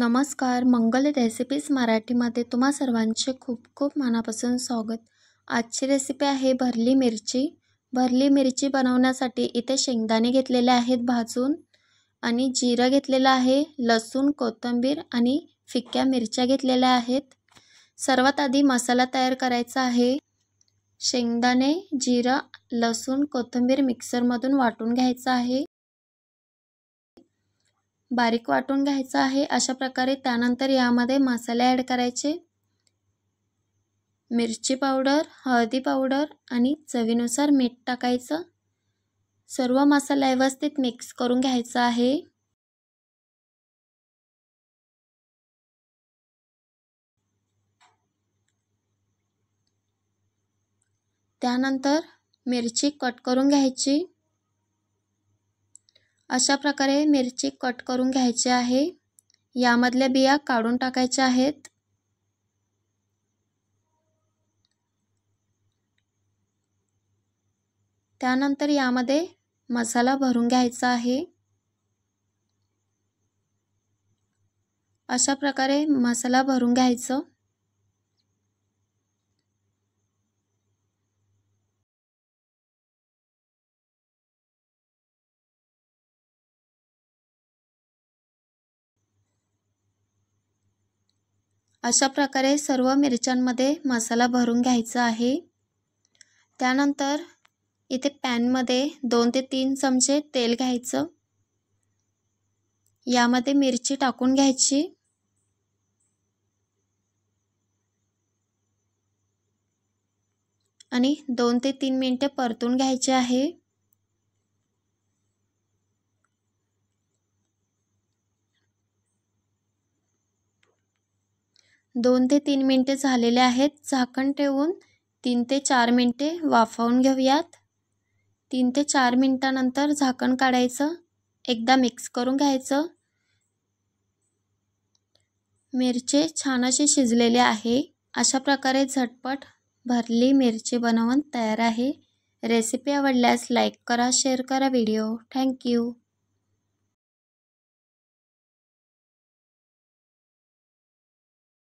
नमस्कार मंगल रेसिपीज मराठीमध्ये तुम्हा सर्वांचे खूप खूप मनापासून स्वागत आजची रेसिपी आहे भरली मिरची भरली मिरची बनवण्यासाठी इथे शेंगदाणे घेतलेले आहेत भाजून आणि जिरं घेतलेलं आहे लसूण कोथिंबीर आणि फिक्क्या मिरच्या घेतलेल्या आहेत सर्वात आधी मसाला तयार करायचा आहे शेंगदाणे जिरं लसूण कोथिंबीर मिक्सरमधून वाटून घ्यायचं आहे बारीक वाटून घ्यायचं आहे अशा प्रकारे त्यानंतर यामध्ये मसाले ॲड करायचे मिरची पावडर हळदी पावडर आणि चवीनुसार मीठ टाकायचं सर्व मसाला व्यवस्थित मिक्स करून घ्यायचा आहे त्यानंतर मिरची कट करून घ्यायची अशा प्रकारे मिरची कट करून घ्यायची आहे यामधल्या बिया काढून टाकायच्या आहेत त्यानंतर यामध्ये मसाला भरून घ्यायचा आहे अशा प्रकारे मसाला भरून घ्यायचं अशा प्रकारे सर्व मिरच्यांमध्ये मसाला भरून घ्यायचा आहे त्यानंतर इथे पॅनमध्ये दोन ते तीन चमचे तेल घ्यायचं यामध्ये मिरची टाकून घ्यायची आणि दोन ते तीन मिनटे परतून घ्यायचे आहे दोन ते तीन मिनटे झालेले आहेत झाकण ठेवून तीन ते चार मिनटे वाफवून घेऊयात तीन ते चार मिनटानंतर झाकण काढायचं एकदा मिक्स करून घ्यायचं मिरचे छान असे शिजलेले आहे अशा प्रकारे झटपट भरली मिरची बनवून तयार आहे रेसिपी आवडल्यास लाईक करा शेअर करा व्हिडिओ थँक्यू